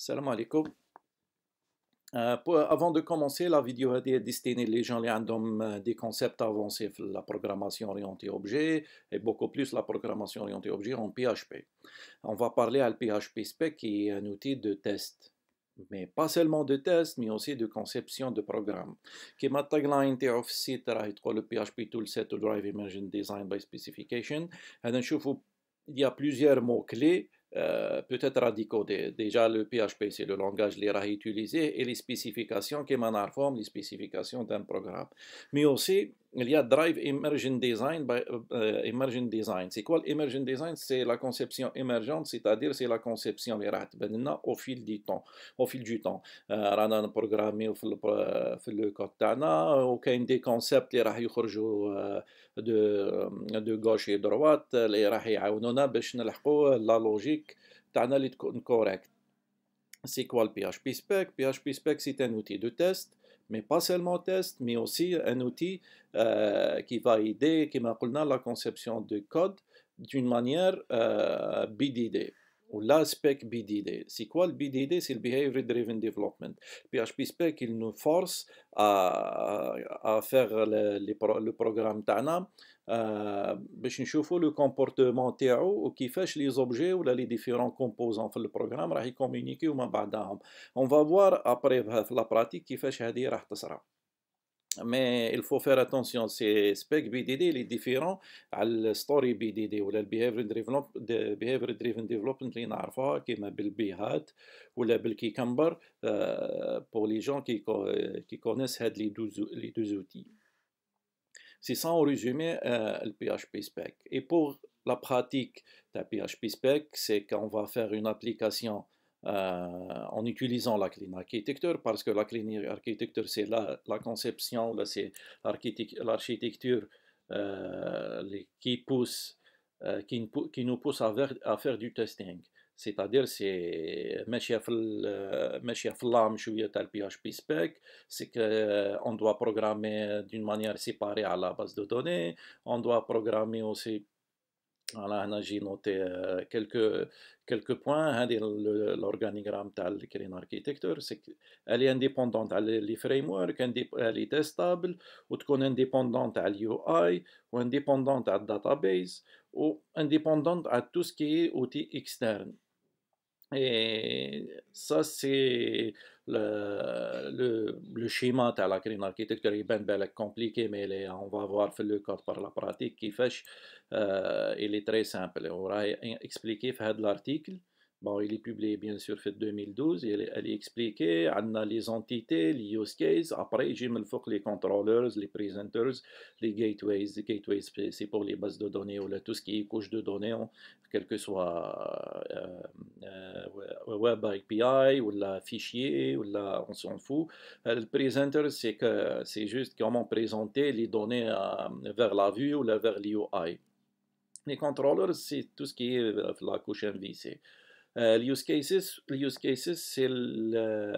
Salam alaikum. Euh, avant de commencer la vidéo est destinée les gens qui euh, ont des concepts avancés la programmation orientée objet et beaucoup plus la programmation orientée objet en PHP. On va parler à PHP spec qui est un outil de test mais pas seulement de test mais aussi de conception de programme qui tagline le PHP toolset to drive Imagine design by specification il y a plusieurs mots clés euh, peut-être radicaux. Déjà, le PHP, c'est le langage les à utilisé et les spécifications qui m'en les spécifications d'un programme. Mais aussi, il y a Drive Emergent Design by euh, euh, Emergent Design. C'est quoi l'Emerging Design C'est la conception émergente, c'est-à-dire c'est la conception ben, au fil du temps. Au fil du temps. On euh, a programmé le code tana, aucun des concepts qui de gauche et droite, les a باش نلحقوا la logique تاعنا اللي correcte. C'est quoi le PHP Spec PHP Spec c'est un outil de test mais pas seulement test, mais aussi un outil euh, qui va aider, qui m'a la conception de code d'une manière euh, BDD ou l'aspect BDD. C'est quoi le BDD C'est le Behavior Driven Development. PHP Spec, il nous force à, faire le, le, programme TANA. Euh, je le comportement TAO qui les objets ou les différents composants. Le programme va communiquer ou ma On va voir après la pratique qui fâche à dire mais il faut faire attention c'est spec BDD les différents, différent la story BDD ou le behavior driven behavior driven development B-Hat, ou ou le cucumber euh, pour les gens qui euh, connaissent les deux les deux outils c'est ça en résumé euh, le PHP spec et pour la pratique de PHP spec c'est qu'on va faire une application euh, en utilisant la clean architecture, parce que la clean architecture, c'est la, conception, c'est l'architecture euh, qui, pousse, euh, qui, nous pousse à, à faire du testing. C'est-à-dire, c'est PHP spec, c'est qu'on doit programmer d'une manière séparée à la base de données, on doit programmer aussi voilà, j'ai noté euh, quelques, quelques points. L'organigramme de l'architecture, Architecture, c'est qu'elle est indépendante les frameworks, elle est testable, ou indépendante à l'UI, ou indépendante à database, ou indépendante à tout ce qui est outil externe. Et ça, c'est le, le, schéma de la green architecture est bien, compliqué, mais on va voir le code par la pratique qui fait. Euh, il est très simple. On va expliquer l'article. Bon, il est publié bien sûr fait 2012 et elle, elle expliquait on a les entités, les use cases, après j'ai mis les controllers, les presenters, les gateways, les gateways c'est pour les bases de données ou là, tout ce qui est couche de données, quel que soit euh, euh, web API ou la fichier ou la... on s'en fout. Euh, le presenter c'est que c'est juste comment présenter les données vers la vue ou vers l'UI. Les contrôleurs, c'est tout ce qui est la couche MVC. Euh, les use cases, cases euh,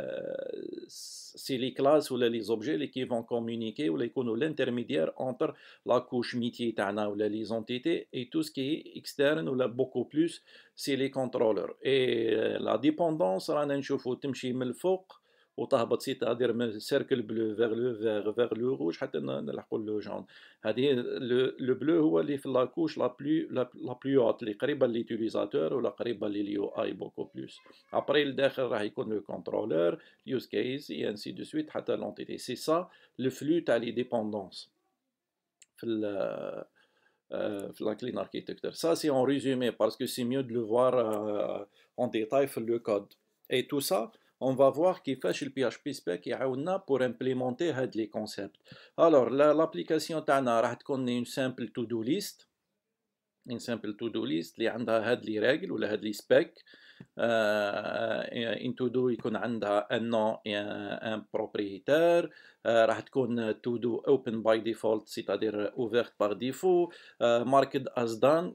c'est, les classes ou les objets les qui vont communiquer ou les l'intermédiaire entre la couche métier ou les entités et tout ce qui est externe ou là, beaucoup plus c'est les contrôleurs. Et euh, la dépendance, on a un c'est-à-dire, le cercle bleu vers le vert, vers le rouge, le bleu est la couche la plus haute, la plus haute, la plus la plus la plus Après, le contrôleur, use case, et ainsi de suite, c'est ça, le flux à les dépendances. C'est euh, euh, clean Ça, c'est en résumé, parce que c'est mieux de le voir euh, en détail le code. Et tout ça, on va voir qui fait le PHP spec et a pour implémenter les concepts. Alors, l'application est une simple to-do list. Une simple to-do list, les les règles ou les spec. Euh, une to-do, il a un nom et un, propriétaire. Un euh, to-do open by default, c'est-à-dire ouvert par défaut. Euh, marked as done,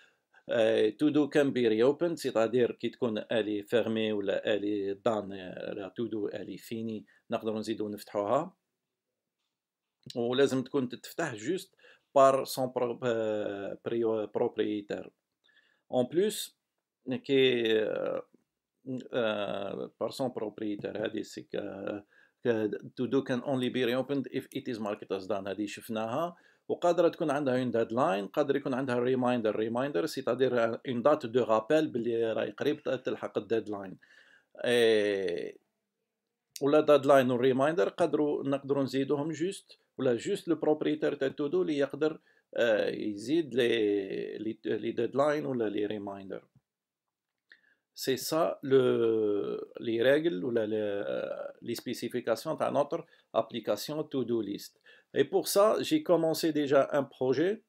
آه، تو دو كان بي ريوبند سيتادير كي تكون الي فيرمي ولا الي دان تو دو الي فيني نقدروا نزيدو نفتحوها ولازم تكون تتفتح جوست بار سون بروبريتير اون بلوس كي بار سون بروبريتير هادي سي آه، تو دو كان اونلي بي ريوبند اف ات از ماركت از دان هادي شفناها وقادره تكون عندها اون ديدلاين قادر يكون عندها ريمايندر ريمايندر سيتادير اون دات دو رابيل باللي راهي قريب تلحق الديدلاين ولا ديدلاين والريمايندر قدروا نقدروا نزيدوهم جوست ولا جوست لو بروبريتير تاع تو دو اللي يقدر آه، يزيد لي لي ديدلاين ولا لي ريمايندر سي سا لي ريغل ولا لي سبيسيفيكاسيون تاع نوتر ابليكاسيون تو دو ليست Et pour ça, j'ai commencé déjà un projet,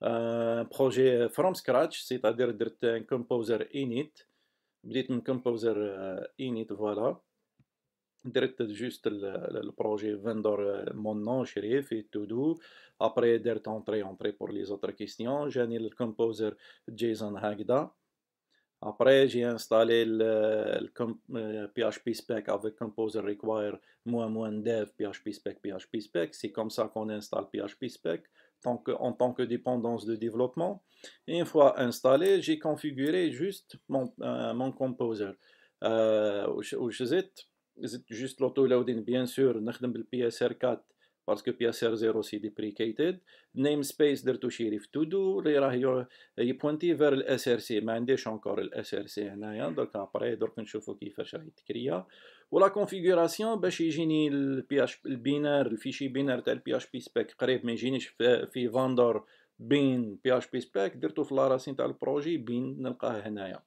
un projet euh, from scratch, c'est-à-dire un composer init. بديت un composer euh, init voilà. direct juste le projet vendor euh, mon nom shérif et tout doux, après d'être entré, entré pour les autres questions J'ai le composer Jason Hagda. Après, j'ai installé le, PHP euh, spec avec Composer Require, moins moins dev, PHP spec, PHP spec. C'est comme ça qu'on installe PHP spec en tant que dépendance de développement. une fois installé, j'ai configuré juste mon, euh, mon Composer. Euh, juste l'auto-loading, bien sûr, le PSR4 باسكو ار زيرو سي ديبريكيتد نيم سبيس درتو شي ريف تو دو لي راه يبوانتي فير الاس ار سي ما عنديش اونكور الاس ار سي هنايا درك ابري درك نشوفو كيفاش راهي تكريا ولا كونفيغوراسيون باش يجيني البي اش البينار الفيشي بينار تاع البي اش بي سبيك قريب ما يجينيش في فاندور بين بي اش بي سبيك درتو في لاراسين تاع البروجي بين نلقاه هنايا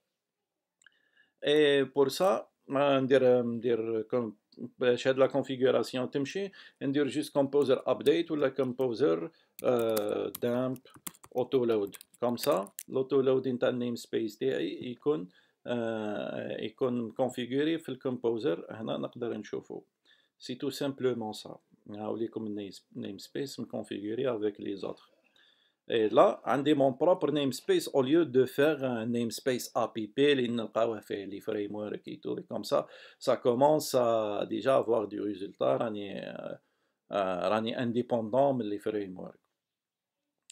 اي بور سا ندير ندير كوم Bah, j'ai vais la configuration, je vais juste composer update ou le composer euh, dump autoload. Comme ça, l'autoload dans un namespace qui et euh, configuré dans le composer. Maintenant, on peut le trouver. C'est tout simplement ça. Je vais configurer avec les autres. Et là, j'ai mon propre namespace au lieu de faire un namespace app, les frameworks et tout, et comme ça, ça commence à avoir du résultat, est euh, euh, indépendant des frameworks.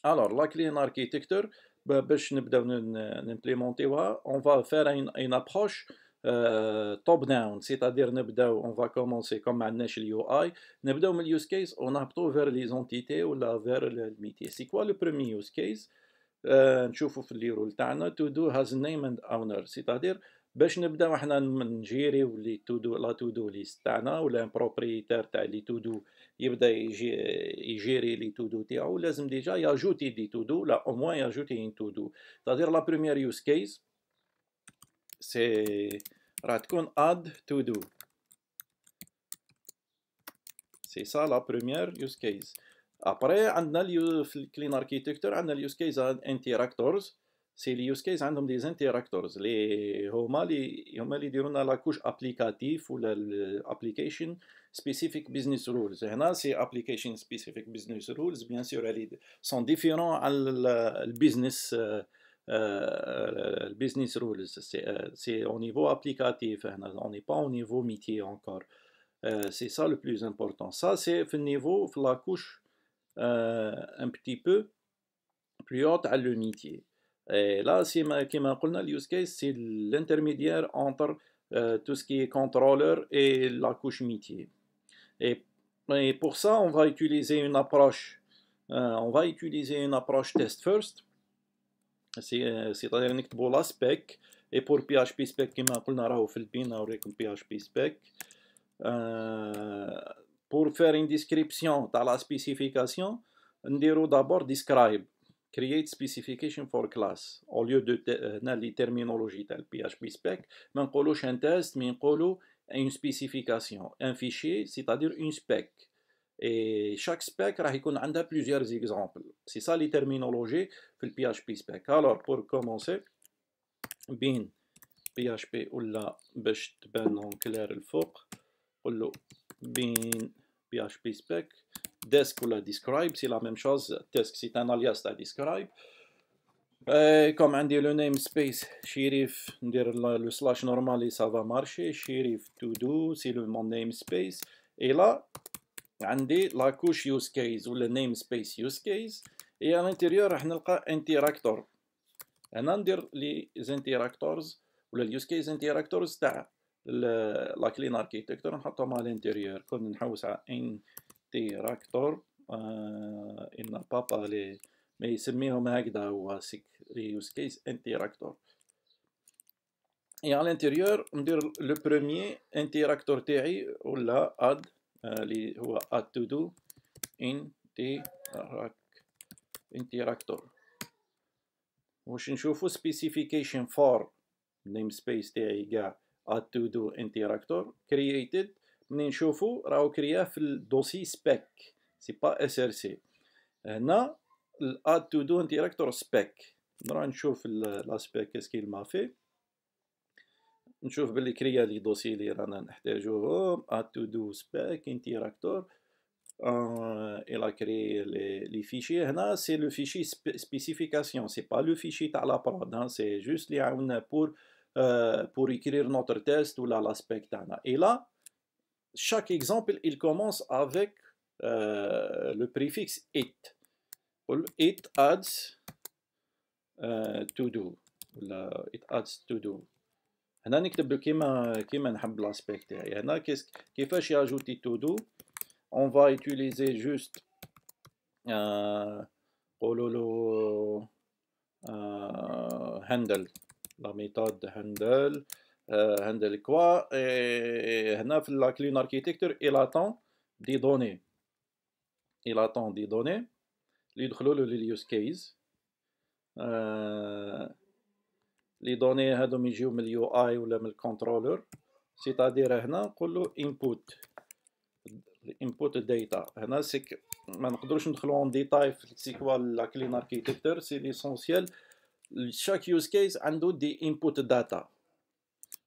Alors, la clé en architecture, bah, bah, on va faire une approche توب داون سيتادير نبداو اون فا كومونسي كوم ما عندناش اليو اي نبداو من اليوز كيس ونهبطو فير لي زونتيتي ولا فير الميتي سي كوا لو برومي يوز كيس نشوفو في رول تاعنا تو دو هاز نيم اند اونر سيتادير باش نبداو حنا نجيريو لي تو دو لا تو دو ليست تاعنا ولا بروبريتير تاع لي تو دو يبدا يجي يجيري لي تو دو تاعو لازم ديجا ياجوتي دي تو دو لا او موان ياجوتي ان تو دو سيتادير لا بروميير يوز كيس c'est Radcon add to do. C'est ça la première use case. Après, on a le clean architecture, on a le use cases interactors. C'est le use case on des interactors. Les homali, on a la couche applicative ou l'application specific business rules. Et c'est application specific business rules. Bien sûr, elles sont différents business. Euh, le business rules, c'est euh, au niveau applicatif, hein, on n'est pas au niveau métier encore. Euh, c'est ça le plus important. Ça, c'est au niveau, la couche un petit peu plus haute à le métier. Et là, comme on le use case, c'est l'intermédiaire entre tout ce qui est contrôleur et la couche métier. Et, et pour ça, on va utiliser une approche, on va utiliser une approche test first, c'est à euh, c'est pour la spec et pour PHP spec qui m'a appelé au Philippines a récon PHP spec euh, pour faire une description dans la spécification on dira d'abord describe create specification for class au lieu de la euh, terminologie terminologies tel PHP spec mais un test mais avons une spécification un fichier c'est-à-dire une spec et chaque spec a plusieurs exemples. C'est ça les terminologies dans le PHP spec. Alors, pour commencer, bin PHP ou la باش ben en clair oula bin PHP spec desk ou la describe c'est la même chose desk c'est un alias de describe comme on dit le namespace shérif le slash normal et ça va marcher shérif to do c'est mon namespace et là عندي لاكوش يوز كيس ولا نيم سبيس يوز كيس اي على الانتيريور راح نلقى انتراكتور انا ندير لي زانتيراكتورز ولا اليوز كيس انتراكتورز تاع لا كلين اركيتكتور نحطهم على الانتيريور كون نحوس على انتراكتور آه ان بابا لي ما يسميهم هكذا هو سيك يوز كيس انتراكتور اي على الانتيريور ندير لو بروميي انتراكتور تاعي ولا اد آه، اللي هو to do interactor واش نشوفو specification for name space تاعي كاع do interactor created منين نشوفو راهو كريا في الدوسي spec سي با اس ار سي هنا الاد to do interactor spec نروح نشوف الاسبيك اسكيل ما فيه On va créer le dossier a Add to do spec interactor. Euh, il a créé les fichiers. C'est le fichier spécification. Ce n'est pas le fichier à la prod. Hein. C'est juste euh, pour écrire notre test ou l'aspect. Et là, chaque exemple, il commence avec euh, le préfixe it. It adds to do. It adds to do. هنا نكتب كيما كيما نحب لاسبيك تاعي هنا كيس كيفاش ياجوتي تو دو اون فا يوتيليزي جوست قولوا له هاندل لا ميثود هاندل هاندل كوا هنا في لا كلين اركيتكتور اي لاتون دي دوني اي لاتون دي دوني اللي يدخلوا له لليوز كيس لي دوني هادو يجيو من اليو اي ولا من الكونترولر سيتادير هنا نقول له انبوت الانبوت داتا هنا سيك ما نقدروش ندخلو اون ديتاي في سي لا كلين اركيتكتور سي ليسونسيال شاك يوز كيس عنده دي انبوت داتا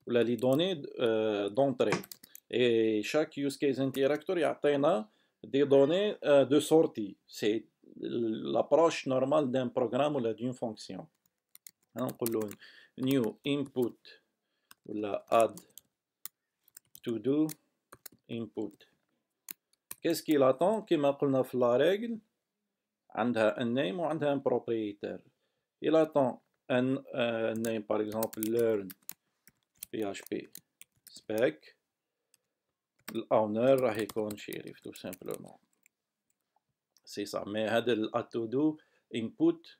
ولا لي دوني دونتري اي شاك يوز كيس انتيراكتور يعطينا دي دوني دو سورتي سي لابروش نورمال دان بروغرام ولا دون فونكسيون نقول له new input ولا add to do input qu'est-ce qu'il attend كما قلنا في لا ريغل عندها un name وعندها un propriétaire il attend un, uh, name par exemple learn php spec الاونر راح يكون شريف تو سامبلومون سي صح مي هذا الاتودو انبوت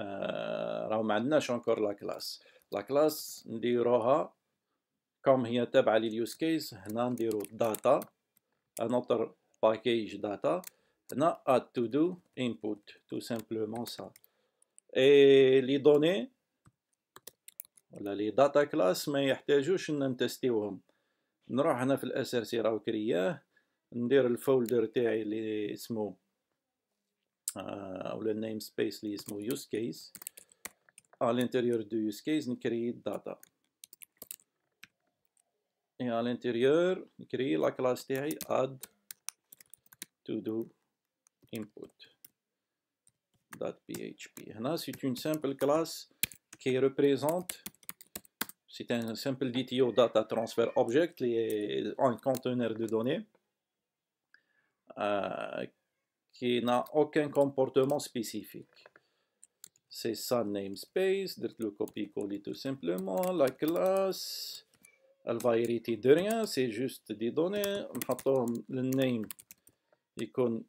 راهو ما عندناش انكور لا كلاس لا كلاس نديروها كوم هي تابعه لليوز كيس هنا نديرو داتا انوتر باكيج داتا هنا اد تو دو انبوت تو سامبلومون سا اي لي دوني ولا لي داتا كلاس ما يحتاجوش ان نتستيوهم نروح هنا في الاس ار سي راهو كرياه ندير الفولدر تاعي اللي اسمه Euh, ou le namespace list use case À l'intérieur du use case create data et à l'intérieur, créer la classe TI add to do input.php. C'est une simple classe qui représente, c'est un simple DTO data transfer object, un conteneur de données, euh, qui n'a aucun comportement spécifique. C'est ça namespace, le copier-coller tout simplement, la classe, elle va hériter de rien, c'est juste des données, on le name, icône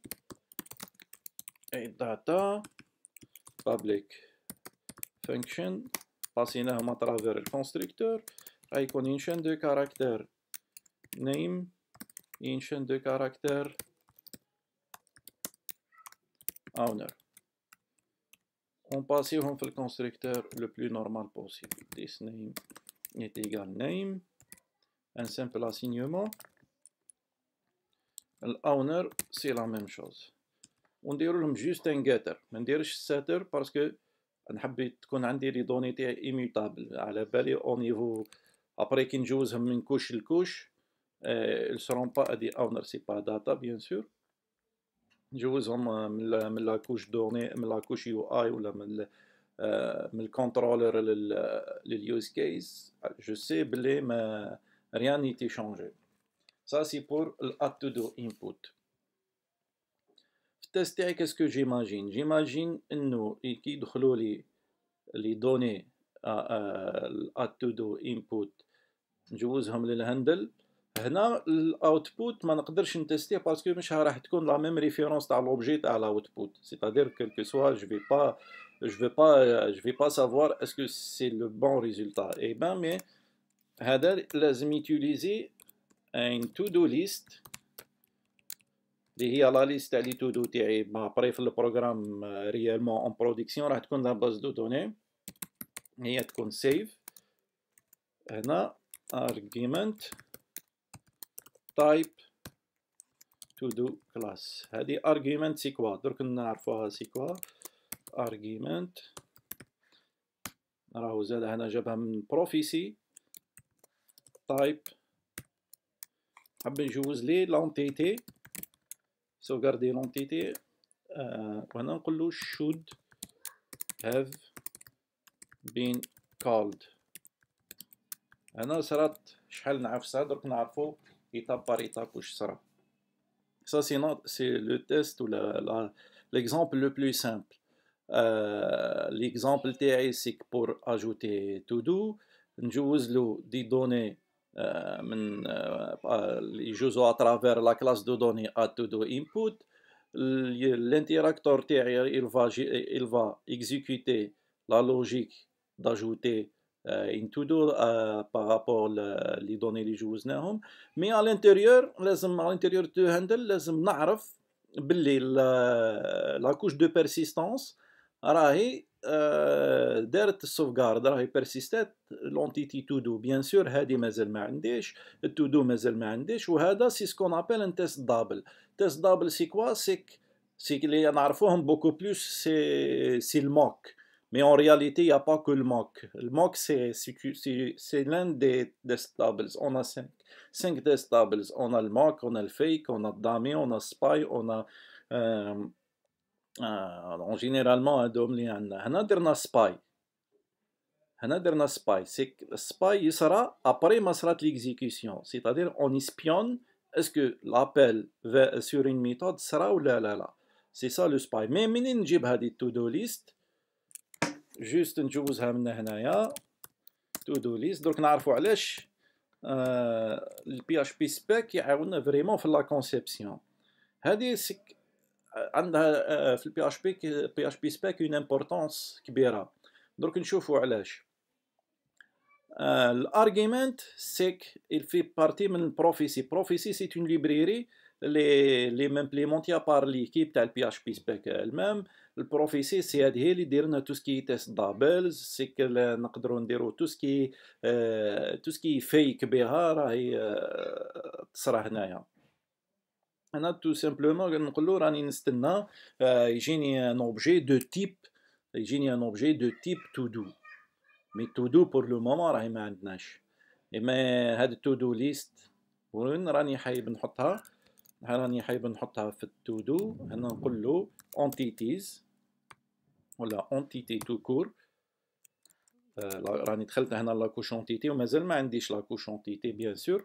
et data, public function, passer à travers le constructeur, icône une chaîne de caractère, name, une chaîne de caractère, owner ونباسيوهم في الكونستركتور لو بلو نورمال بوسيبل this name est égal name un simple assignement الاونر سي لا ميم شوز ونديرو لهم جوست ان جيتر ما نديرش ساتر باسكو نحب تكون عندي لي دوني تاعي ايميوتابل على بالي او نيفو ابري كي نجوزهم من كوش لكوش ils seront pas des owners, c'est pas data bien sûr. نجوزهم آه، من من لاكوش دورني من لاكوش يو اي ولا من آه، من الكونترولر لليوز كيس جو سي بلي ما rien شانجي سا سي بور pour دو انبوت في التست تاعي كاسكو جيماجين جيماجين انه كي يدخلوا لي لي دوني الاتو دو انبوت نجوزهم للهندل هنا الاوتبوت ما نقدرش نتستيه باسكو مش راح تكون لا ميم ريفيرونس تاع لوبجي تاع الاوتبوت سيتادير كو سوا جو في با جو في با جو في با سافوار اسكو سي لو بون ريزولتا اي با مي هذا لازم يوتيليزي ان تو دو ليست اللي هي لا ليست تاع لي تو دو تاعي ما بري في البروغرام ريالمون اون برودكسيون راح تكون لا باز دو دوني هي تكون سيف هنا ارغيمنت type to do class هذه argument سيكوا درك نعرفوها سيكوا argument راهو زاد هنا جابها من بروفيسي type حاب نجوز لي لونتيتي غاردي لونتيتي و وهنا نقول له should have been called هنا صرات شحال نعفسها درك نعرفو étape par étape où je serai. Ça, c'est le test ou l'exemple le plus simple. Euh, l'exemple TI, pour ajouter tout do nous des données euh, euh, à travers la classe de données à tout input. L'interacteur TI, il va, il va exécuter la logique d'ajouter ان تو دور باغابور لي دوني اللي جوزناهم مي على الانتيريور لازم على الانتيريور دو هاندل لازم نعرف باللي لا كوش دو بيرسيستانس راهي euh, دارت السوفغارد راهي بيرسيستات لونتيتي تو دو بيان سور هادي مازال ما عنديش تو دو مازال ما عنديش وهذا سي سكون ابل ان تيست دابل تيست دابل سي كوا سيك سي اللي نعرفوهم بوكو بلوس سي سي الموك Mais en réalité, il n'y a pas que le mock. Le mock, c'est l'un des, des stables. On a cinq, cinq des On a le mock, on a le Fake, on a Dame, on a Spy, on a. Euh, euh généralement, un Domlian. On a Spy. On a le Spy. Le Spy il sera après l'exécution. C'est-à-dire, on espionne est-ce que l'appel sur une méthode sera ou là là là. C'est ça le Spy. Mais, minin, j'ai to-do list. جوست نجوزها من هنايا تو دو ليست درك نعرفوا علاش البي اش بي سبيك يعاوننا فريمون في لا كونسيبسيون هذه سك عندها آه، في البي اش بي بي اش بي سبيك اون امبورطونس كبيره درك نشوفوا علاش الارغيمنت سيك il fait partie من بروفيسي بروفيسي سي اون ليبريري لي لي ميمبليمونتيا بار ليكيب تاع البي اش بي سبيك المام البروفيسي سي هذه هي اللي ديرنا تو سكي تيست دابلز سيك نقدروا نديروا سكي آه، تو سكي فيك بها راهي آه، تصرا تصرى هنايا انا تو سامبلومون نقولوا راني نستنى آه، يجيني ان اوبجي دو تيب يجيني ان اوبجي دو تيب تو دو مي تو دو بور لو مومون راهي ما عندناش اما هاد التو دو ليست وين راني حايب نحطها راني حايب نحطها في التو دو انا نقول له اونتيتيز ou entité tout court. Euh, Là, la couche Entité, et je la couche Entité, bien sûr.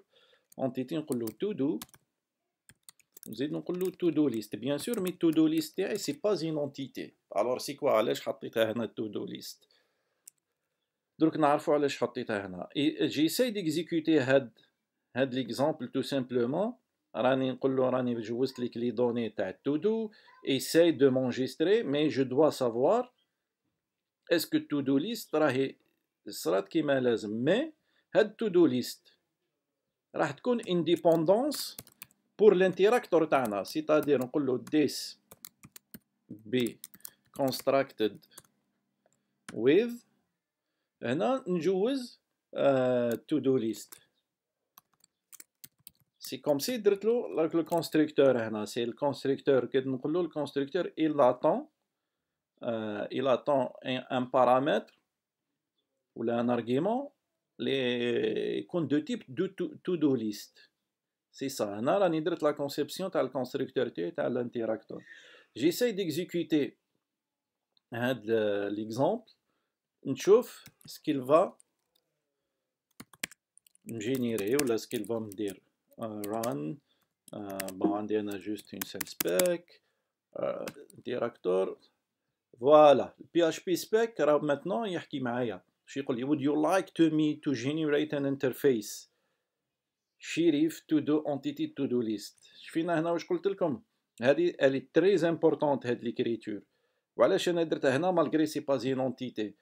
Entité, on dit tout nous on dit tout liste. Bien sûr, mais tout c'est liste, pas une entité. Alors, c'est quoi liste Donc, Et j'essaie d'exécuter l'exemple tout simplement les données de to do. Essaye de m'enregistrer, mais je dois savoir. Est-ce que to do list sera qui Mais had to do list. une indépendance pour l'interacteur. C'est-à-dire, que le constructed with. On to do list. C'est comme si le constructeur, hein, c'est le constructeur, le constructeur, il attend, euh, il attend un, paramètre ou un argument, les compte de type de to-do list. C'est ça. Là, on a la conception, tu le constructeur, tu as l'interacteur. J'essaie d'exécuter hein, l'exemple. On ce qu'il va générer ou là, ce qu'il va me dire. Euh, run. Euh, on a juste une seule spec. Euh, director. Voilà. PHP spec. maintenant, il y a qui m'a dit. Je lui Would you like to me to generate an interface? sheriff to do entity to do list. Je finis là, je vous le dis. Elle est très importante, cette écriture. Voilà, je n'ai pas malgré que ce n'est pas une entité.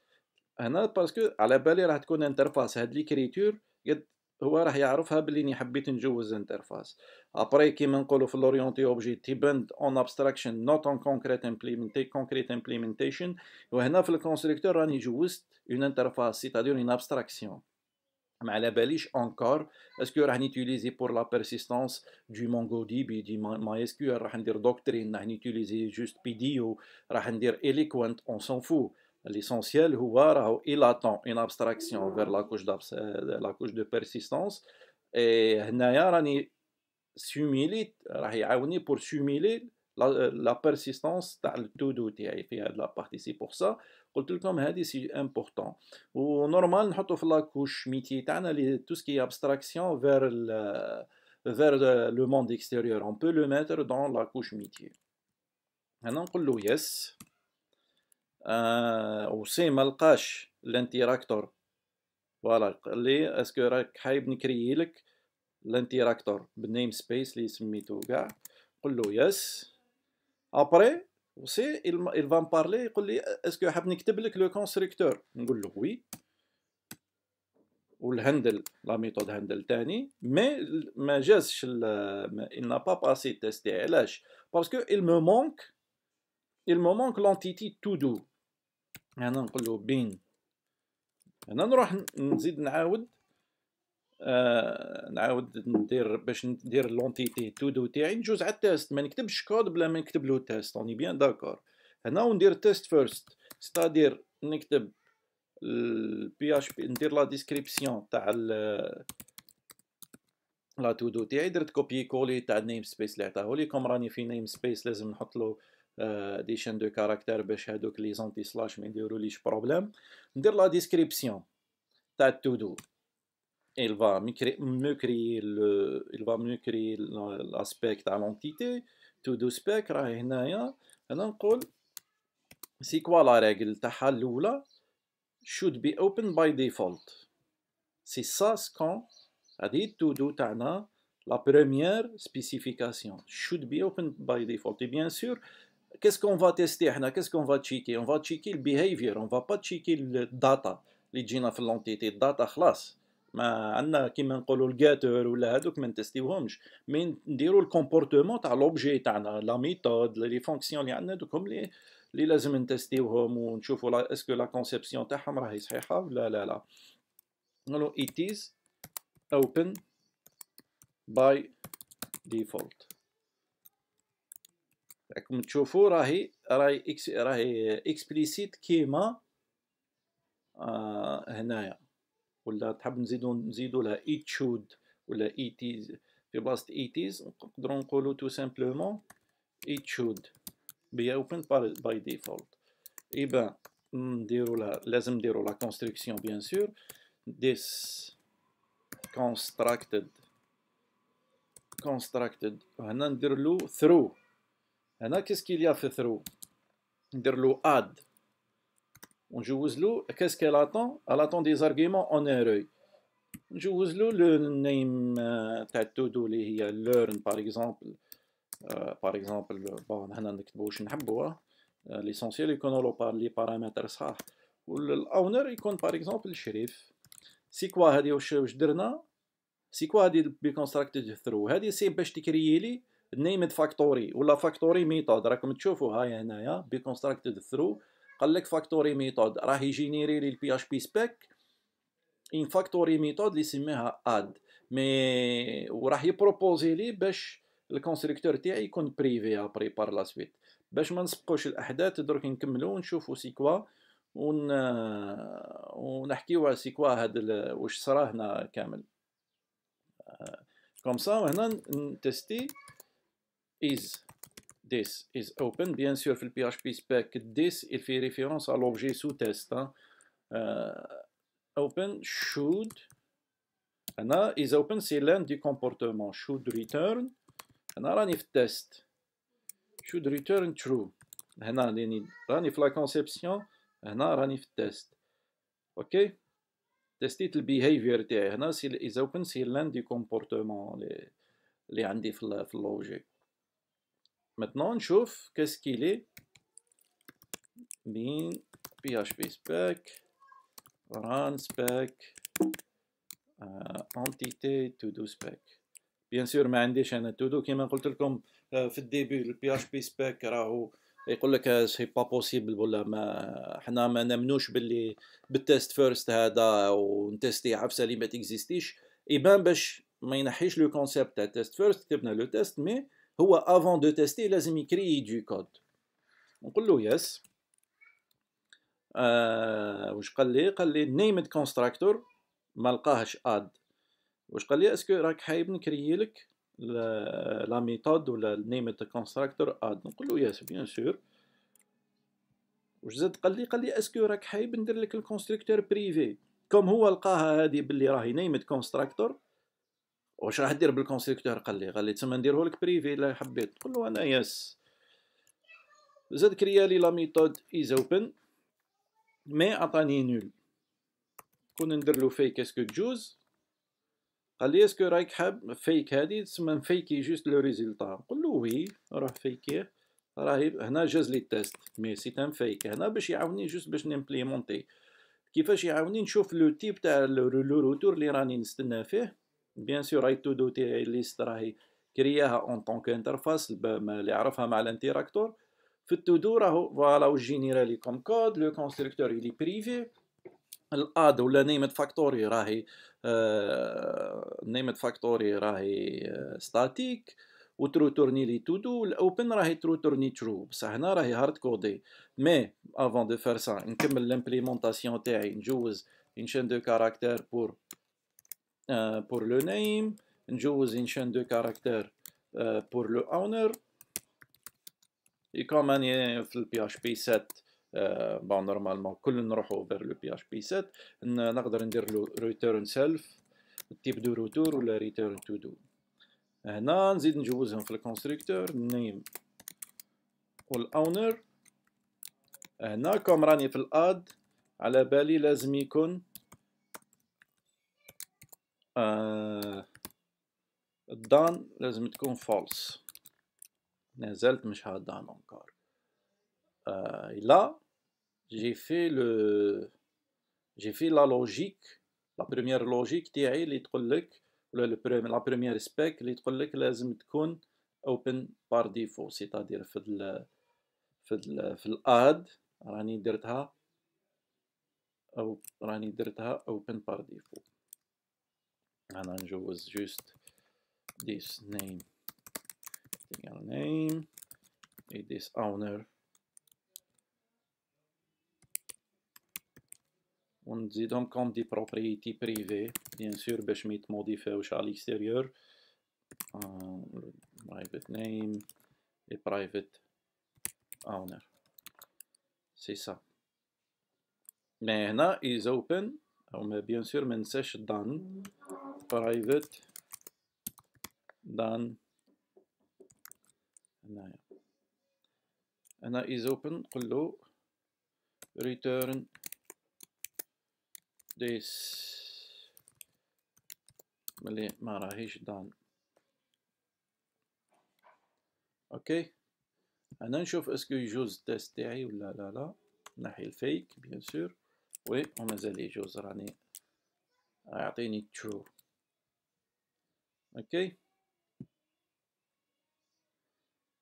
Parce que, à la belle, il y a une interface. Cette écriture, هو راح يعرفها بلي اني حبيت نجوز انترفاس ابري كيما نقولوا في لوريونتي اوبجي تيبند اون ابستراكشن نوت اون كونكريت امبليمنتي كونكريت امبليمنتيشن وهنا في الكونستركتور راني جوزت اون انترفاس سيتادير اون ابستراكسيون ما على باليش اونكور اسكو راح نيتيليزي بور لا بيرسيستانس دو مونغو دي بي دي ماي اسكو راح ندير دوكترين راح نيتيليزي جوست بي دي او راح ندير اليكوانت اون سون فو L'essentiel, il attend une abstraction vers la couche, euh, la couche de persistance. Et va pour simuler euh, la, persistance du tout de la partie. pour ça que c'est important. Ou normal, on dans la couche métier, tout ce qui est abstraction vers le, vers le monde extérieur. On peut le mettre dans la couche métier. Maintenant, on yes. آه وسي ما لقاش لانتيراكتور فوالا قال لي اسكو راك حايب نكريي لك لانتيراكتور بالنيم سبيس اللي سميتو كاع قل له يس ابري وسي il va me parler يقول لي اسكو حاب نكتب لك لو كونستركتور نقول له وي والهندل لا ميثود هندل تاني مي ما جازش il n'a pas passé تيستي علاش باسكو il me manque il me manque l'entity to do هنا نقول بين هنا نروح نزيد نعاود آه نعاود ندير باش ندير لونتيتي تو دو تاعي نجوز على التيست ما نكتبش كود بلا ما نكتب له تيست اوني بيان داكور هنا وندير تيست فيرست ستادير نكتب البي اش بي ندير لا ديسكريبسيون تاع لا تو دو تاعي درت كوبي كولي تاع النيم سبيس اللي عطاهولي كوم راني في نيم سبيس لازم نحط له des chaînes de caractères باش les anti-slash ما يديروليش بروبليم ندير لا ديسكريبسيون تاع التودو il va me créer, il va me créer l'aspect à l'entité to do spec راه هنايا انا نقول سي كوا لا ريغل تاعها الاولى should be open by default سي سا سكون to do تاعنا la première spécification should be open by default et bien sûr كيس كون فا تيستي حنا va checker on va اون le behavior البيهيفير اون فا با تشيكي الداتا اللي تجينا في لونتيتي الداتا خلاص ما عندنا كيما نقولوا الكاتور ولا هذوك ما نتستيوهمش مي نديروا الكومبورتمون تاع لوبجي تاعنا لا ميثود لي فونكسيون اللي عندنا دوك هم لي اللي لازم نتستيوهم ونشوفوا لا اسكو لا كونسيبسيون تاعهم راهي صحيحه ولا لا لا نقولوا it is open by default راكم تشوفوا راهي راهي إكس راهي اكسبليسيت كيما آه هنايا ولا تحب نزيدو نزيدو لها ايت ولا ايتيز في بلاصه ايتيز نقدروا نقولوا تو سامبلومون ايت بي اوبن باي ديفولت اي بان نديرو لها لازم نديرو لا كونستركسيون بيان سور this constructed constructed هنا ندير له through Et qu'est-ce qu'il y a fait trop dit add ». On joue Qu'est-ce qu'elle attend Elle attend des arguments en On joue Le name tête euh, par exemple. Euh, par exemple, on a euh, L'essentiel est qu'on par par exemple, le shérif. Si quoi a fait C'est quoi a c'est نيمد فاكتوري ولا فاكتوري ميثود راكم تشوفوا هاي هنايا بي كونستراكتد ثرو قال لك فاكتوري ميثود راه يجينيري لي البي اش بي سبيك ان فاكتوري ميثود اللي سميها اد مي وراح يبروبوزي لي باش الكونستركتور تاعي يكون بريفي ابري بار لا سويت باش ما نسبقوش الاحداث درك نكملو ونشوفو سي كوا ون ونحكيو على سي كوا هاد ال... واش صرا هنا كامل آه، كوم سا وهنا نتستي is this is open. Bien sûr, le PHP spec, this, il fait référence à l'objet sous test. Hein. Euh, open, should, now is open c'est l'un du comportement should return. now ranif if test. should return true هنا راني راني la conception. Hana هنا راني في Test test. title behavior is open C'est l'un du comportement les عندي في Maintenant, نشوف qu'est-ce qu'il est. Bin PHP spec, run spec, uh, entité to do spec. بيان سور ما عنديش انا تو دو كيما قلت لكم في الديبي البي اش بي سبيك راهو يقول لك سي با بوسيبل ولا ما حنا ما نمنوش باللي بالتيست فيرست هذا ونتيستي عفسه اللي ما تكزيستيش يبان باش ما ينحيش لو كونسيبت تاع تيست فيرست كتبنا لو تيست مي هو افون دو تيستي لازم يكري دو كود نقول له يس آه واش قال لي قال لي نيمد كونستراكتور ما لقاهش اد واش قال لي اسكو راك حايب نكري لك لا ميثود ولا نيمد كونستراكتور اد نقول له يس بيان سور واش زاد قال لي قال لي اسكو راك حايب ندير لك الكونستركتور بريفي كوم هو لقاها هذه باللي راهي نيمد كونستراكتور واش راح دير بالكونستركتور قال لي قال لي تما نديره لك بريفي الا حبيت قلت له انا ياس زاد كريالي لا ميثود از اوبن مي عطاني نول كون ندير له فيك اسكو تجوز قال لي اسكو رايك حاب فيك هادي تسمى نفيكي جوست لو ريزلتا قلت له وي راه فيكيه راهي هنا جاز لي تيست مي سي ان فيك هنا باش يعاوني جوست باش نمبليمونتي كيفاش يعاوني نشوف لو تيب تاع لو روتور لي راني نستنى فيه بيان سور هاي تو دو تي ليست راهي كرياها اون طونك انترفاس اللي عرفها مع الانتيراكتور في التو دو راهو فوالا و جينيرالي كوم كود لو كونستركتور اللي بريفي الاد ولا نيمت فاكتوري راهي نيمت فاكتوري راهي ستاتيك ستاتيك ترو تورني لي تو دو الاوبن راهي ترو تورني ترو بصح هنا راهي هارد كودي مي افون دو فار سا نكمل لامبليمونطاسيون تاعي نجوز اون شين دو كاركتير بور pour le name نجوز une chaîne de caractères pour le owner et comme راني في البي اتش بي 7 بون نورمالمون كل نروحو فير لو بي اتش بي 7 نقدر ندير له ريتيرن سيلف تيب دو روتور ولا ريتيرن تو دو هنا آه، نزيد نجوزهم في الكونستركتور نيم والاونر هنا آه، كوم راني في الاد على بالي لازم يكون آه، الدان لازم تكون فولس نزلت مش هدان انكار آه، لا جي في لو جي في لا لوجيك لا بروميير لوجيك تاعي اللي تقول لك ولا لا بروميير سبيك اللي تقول لك لازم تكون اوبن بار ديفو سيتادير في ال في ال في الاد راني درتها او راني درتها اوبن بار ديفو and Anjo was just this name a name it is owner Und sie dann kommt die propriety privée, bien sûr beschmit modifier à l'extérieur. Uh, private name et private owner. C'est ça. Mais هنا is open, mais bien sûr men ننساش done. private than هنايا هنا is open نقول له return this ملي ما راهيش دان اوكي انا نشوف اسكو يجوز التيست تاعي ولا لا لا نحي الفيك بيان سور وي ومازال يجوز راني يعطيني true Ok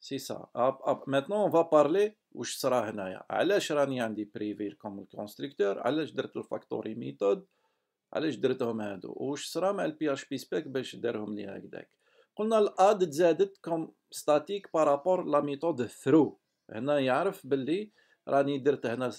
سي سا ah, ah, maintenant on va parler واش صرا هنايا علاش راني عندي بريفير كوم الكونستركتور علاش درت الفاكتوري ميثود علاش درتهم هادو واش صرا مع البي اش بي سبيك باش دارهم لي هكداك قلنا الاد تزادت كوم ستاتيك بارابور لا ميثود ثرو هنا يعرف باللي راني درت هنا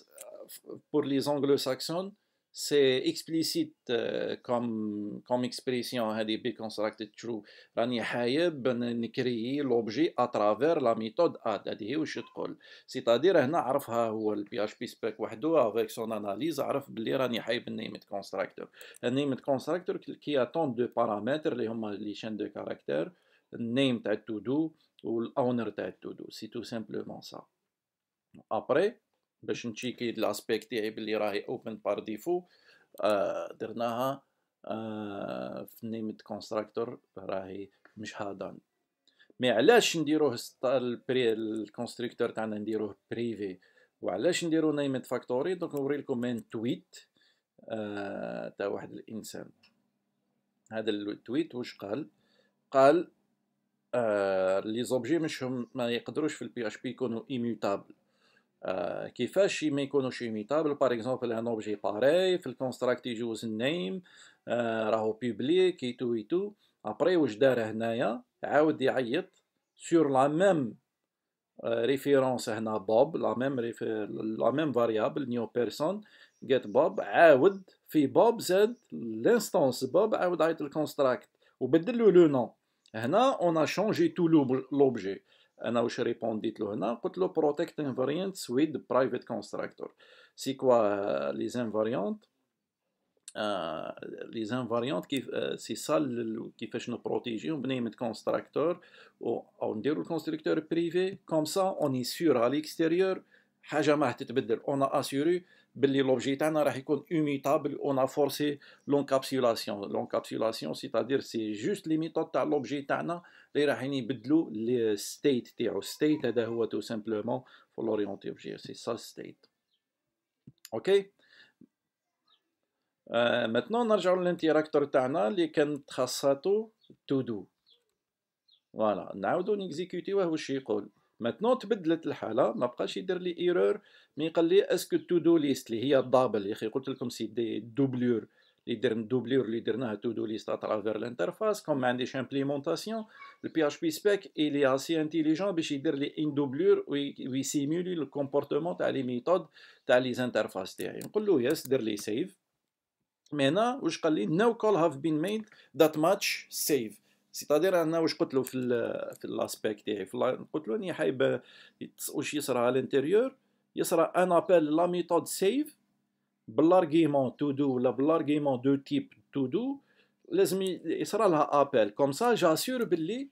بور لي زونغلو ساكسون c'est explicite euh, comme, comme expression hein, des constructed true rani hayeb n'écrit ben, euh, l'objet à travers la méthode a c'est à dire on hein, a arfha le php spec avec son analyse arf bli rani hayeb named constructor un named constructor qui attend deux paramètres les chaînes de caractères name to do ou owner to do c'est tout simplement ça après باش نتشيكي لاسبيك تاعي بلي راهي اوبن بار ديفو درناها آه في نيمت كونستراكتور راهي مش هادان مي علاش نديروه البري الكونستركتور تاعنا نديروه بريفي وعلاش نديرو نيمت فاكتوري دونك نوريلكم ان آه، تويت تاع واحد الانسان هذا التويت واش قال قال آه، لي زوبجي مش هم ما يقدروش في البي اش بي يكونوا ايميوتابل آه، كيفاش ما يكونوش يميتابل باغ اكزومبل ان اوبجي باري في الكونستراكت يجوز النيم آه راهو بيبليك ايتو ايتو ابري واش دار هنايا عاود يعيط سور لا ميم ريفيرونس هنا بوب لا ميم لا ميم فاريابل نيو بيرسون جيت بوب عاود في بوب زاد لانستونس بوب عاود عيط الكونستراكت وبدل له لو نون هنا اون ا شونجي تو لوبجي انا واش ريبونديت له هنا قلت له بروتكت انفاريانتس ويد برايفت كونستراكتور سي كوا لي انفاريانت لي زانفاريونت كيف سي سال كيفاش نبروتيجيهم بنيمة كونستراكتور او نديرو كونستراكتور بريفي كوم سا اوني سيور على ليكستيريور حاجه ما تتبدل اون اسيوري باللي لوبجي تاعنا راح يكون اوميتابل اون فورسي لونكابسولاسيون لونكابسولاسيون سيتادير سي جوست لي ميثود تاع لوبجي تاعنا اللي راحين يبدلوا الستيت تاعو ستيت هذا هو تو سامبلومون فور لورينتي اوبجي سي سا ستيت اوكي ماتنون نرجعوا للانتيراكتور تاعنا اللي كانت خاصاتو تو دو فوالا نعاودو نيكزيكوتيوه واش يقول ماتنون تبدلت الحاله ما بقاش يدير لي ايرور مي قال لي اسكو تو دو ليست اللي هي الدابل يا اخي قلت لكم سي دي دوبلور اللي درنا دوبلور اللي درناها تو دو ليست اترافير الانترفاس كوم ما عنديش امبليمونتاسيون البي اتش بي سبيك الي اسي انتيليجون باش يدير لي ان دوبلور سيمولي الكومبورتمون تاع لي ميثود تاع لي زانترفاس تاعي نقول له يس دير لي سيف مي هنا واش قال لي نو كول هاف بين ميد ذات ماتش سيف سيتادير انا واش قلت له في ال في الاسبيك تاعي قلت له اني حايب واش يصرى على الانتيريور il sera un appel la méthode save to do, l'élargissement de type do, il sera aura la appel comme ça j'assure les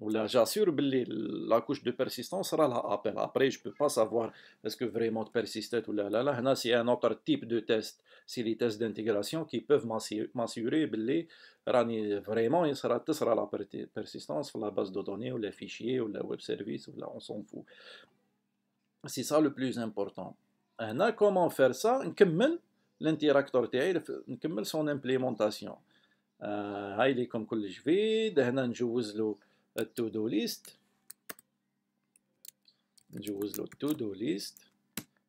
ou là j'assure la couche de persistance sera la appel après je peux pas savoir est-ce que vraiment persistent ou là c'est un autre type de test c'est les tests d'intégration qui peuvent massurer. vraiment et sera la persistance sur la base de données ou les fichiers ou les web services on s'en fout سي سا لو بلوز امبورطون هنا كومون فير سا نكمل الانتراكتور تاعي نكمل سون امبليمونطاسيون هاي ليكم كل جديد هنا نجوز له التو دو ليست نجوز له التو دو ليست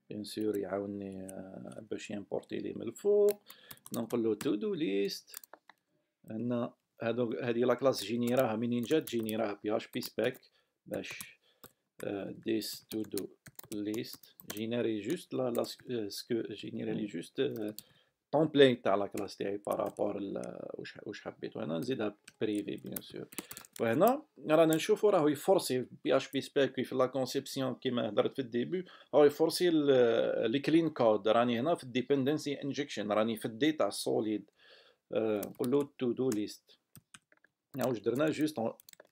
بيان سور يعاوني باش يمبورتي لي من الفوق نقول له تو دو ليست هنا هادو هذه لا كلاس جينيراها منين جات جينيراها بي اش بي سبيك باش Euh, this to do list, générer juste la, euh, ce que générer mm. juste euh, template à la classe par rapport au chapitre. c'est privé, bien sûr. Maintenant, on a un chauffeur PHP ah spec, qui fait la conception qui m'a fait ah le début, qui le, clean code, qui a dependency injection, qui a data solid, load to do list. Alors, ah je donne juste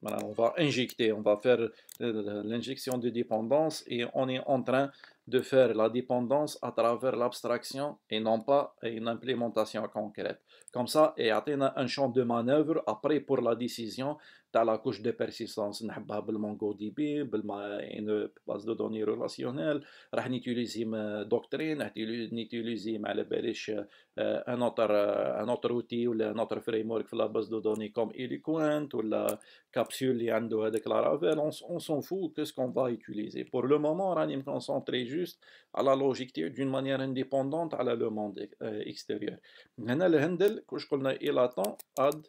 on va injecter, on va faire euh, euh, l'injection de dépendance et on est en train de faire la dépendance à travers l'abstraction et non pas une implémentation concrète. Comme ça, et a un champ de manœuvre après pour la décision تاع لا كوش دو بيرسيستانس نحبها بالمونغو دي بي بالما ان يعني باز دو دوني ريلاسيونيل راح نيتيليزيم دوكترين راح مع على باليش ان اوتر ان اوتر اوتي ولا ان اوتر فريم ورك في لا باز دو دوني كوم اليكوانت ولا كابسول اللي عنده هذاك لارافيل اون سون فو كيس كون فا يوتيليزي بور لو مومون راني مكونسونتري جوست على لوجيك تي دون مانيير انديبوندونت على لو موند اكستيريور هنا الهندل كوش قلنا اي لاتون اد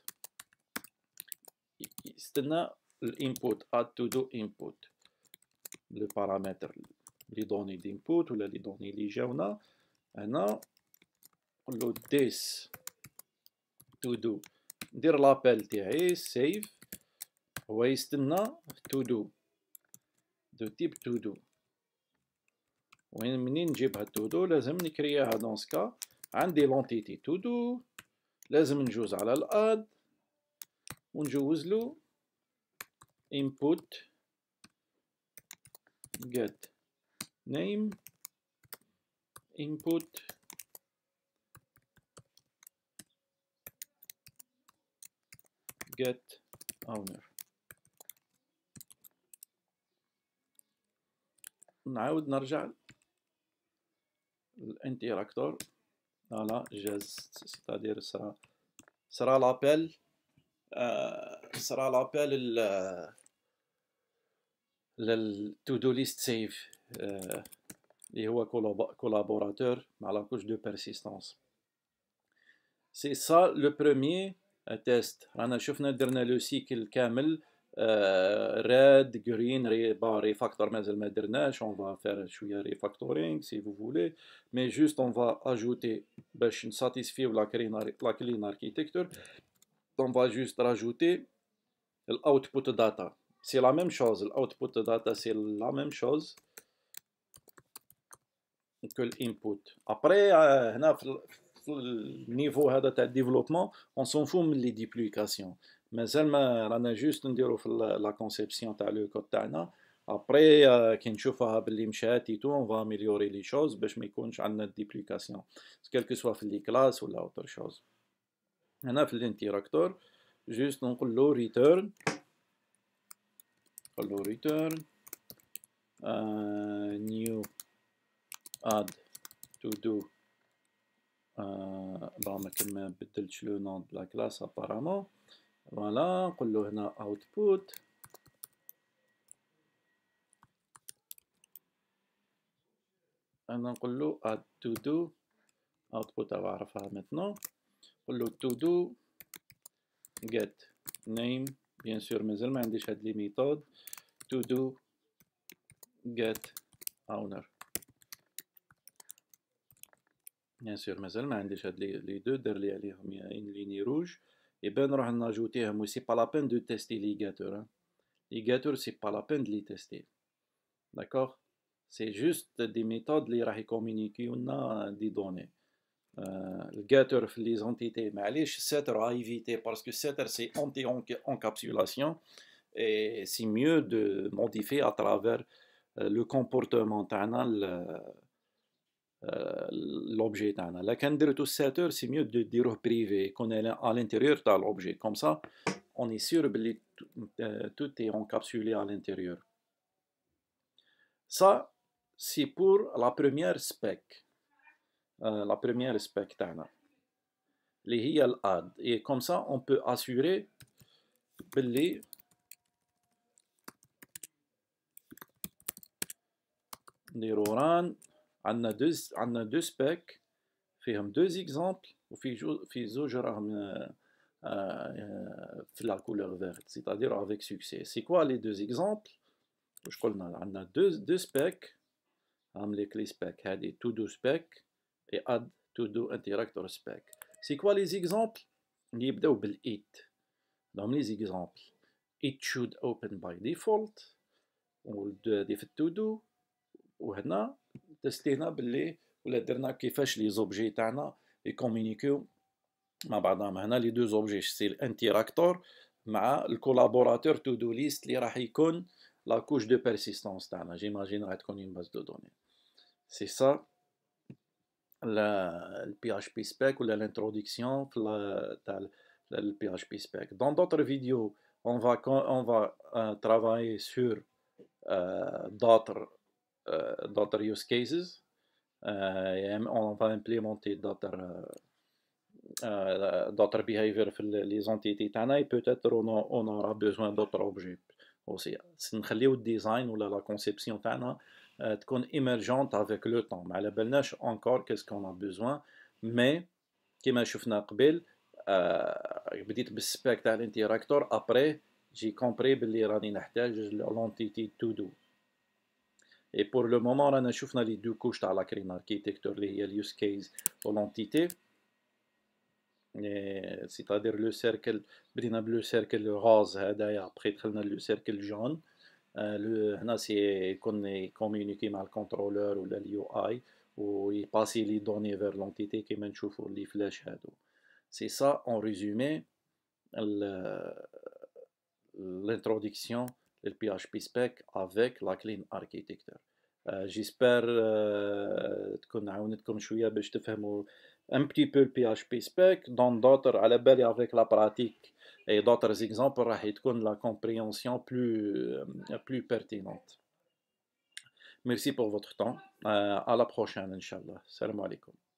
يستنى الانبوت اد تو دو انبوت لو بارامتر لي دوني دينبوت ولا لي دوني لي جاونا هنا نقولو ديس تو دو ندير لابيل تاعي سيف هو يستنى تو دو دو تيب تو دو وين منين نجيب هاد تو دو لازم نكرياها دونسكا عندي لونتيتي تو دو لازم نجوز على الاد ونجوز له input get name input get owner نعاود نرجع الانتراكتور فوالا جاز ستادير صرا صرا لابيل سرا لابيل لل للتو دو ليست سيف اللي هو كولابوراتور مع لا كوش دو بيرسيستانس سي سا لو بروميي تيست رانا شفنا درنا لو سيكل كامل راد جرين ري با فاكتور مازال ما درناش اون فا فير شويه ري فاكتورينغ سي فو فولي مي جوست اون فا اجوتي باش نساتيسفيو لا كلين اركيتكتور on va juste rajouter l'output data. C'est la même chose, l'output data, c'est la même chose que l'input. Après, euh, au niveau de développement, on s'en fout de les duplications. Mais on a juste la conception de le code. Après, euh, quand on et on va améliorer les choses, mais je ne pas que soit les classes ou autre chose. هنا في الانتراكتور جوست نقول له ريتيرن نقول له ريتيرن نيو اد تو دو بعد ما بدلتش لو نون دو لا كلاس ابارامون فوالا نقول له هنا اوتبوت انا نقول له اد تو دو اوتبوت راهو عرفها ميتنون قول له تو دو get name بيان سور مازال ما عنديش هاد لي ميثود تو دو get owner بيان سور مازال ما عنديش هاد لي دو دار لي عليهم ان ليني روج اي نروح ناجوتيهم و سي با لا بين دو تيستي لي جاتور لي جاتور سي با لا بين لي تيستي داكوغ سي جوست دي ميثود لي راح يكومينيكيو لنا دي دوني Euh, le getter les entités, mais les setter à éviter parce que setter c'est anti-encapsulation et c'est mieux de modifier à travers euh, le comportement euh, l'objet La candidature tout setter c'est mieux de dire privé qu'on est à l'intérieur de l'objet. Comme ça, on est sûr que tout est encapsulé à l'intérieur. Ça, c'est pour la première spec. Euh, la première spectre. Les est ad Et comme ça, on peut assurer que les Roran, on a deux specs, on a deux exemples, ou on a la couleur verte, c'est-à-dire avec succès. C'est quoi les deux exemples On a deux specs, on les specs, on a deux specs. et add to do interact or spec. C'est quoi les exemples اللي يبداو بال it دهم لي زيكزامبل it should open by default وضيف to do وهنا تستينا باللي ولا درنا كيفاش لي زوبجي تاعنا يكومونيكيو مع بعضهم هنا لي دو زوبجي سي الانتراكتور مع الكولابوراتور تو دو ليست اللي راح يكون لا كوش دو بيرسيستونس تاعنا جيماجين راح تكون اون باز دو دوني سي سا le PHP spec ou l'introduction le PHP spec. Dans d'autres vidéos, on va, on va euh, travailler sur euh, euh, d'autres use cases on va implémenter d'autres behaviors les entités et peut-être on, aura besoin d'autres objets aussi. Si le design ou la, conception conception تكون ايمرجونت افيك لو طون ما على بالناش اونكور كيس كون ا بوزوان مي كيما شفنا قبل بديت بالسباك تاع الانتراكتور ابري جي كومبري بلي راني نحتاج لونتيتي تو دو اي بور لو مومون رانا شفنا لي دو كوش تاع لاكريم اركيتكتور اللي هي اليوز كيس ولونتيتي سيتادير لو سيركل بدينا بلو سيركل غاز هدايا ابخي دخلنا لو سيركل جون Euh, le connaître communiqué mal contrôleur ou l'UI ou il passe les données vers l'entité qui m'a les flèches et C'est ça, en résumé, l'introduction du PHP Spec avec la Clean Architecture. Euh, j'espère que vous avez un petit peu le PHP Spec dans d'autres, elle avec la pratique et d'autres exemples pour la compréhension plus, euh, plus pertinente. Merci pour votre temps. Euh, à la prochaine, Inch'Allah. Salam alaikum.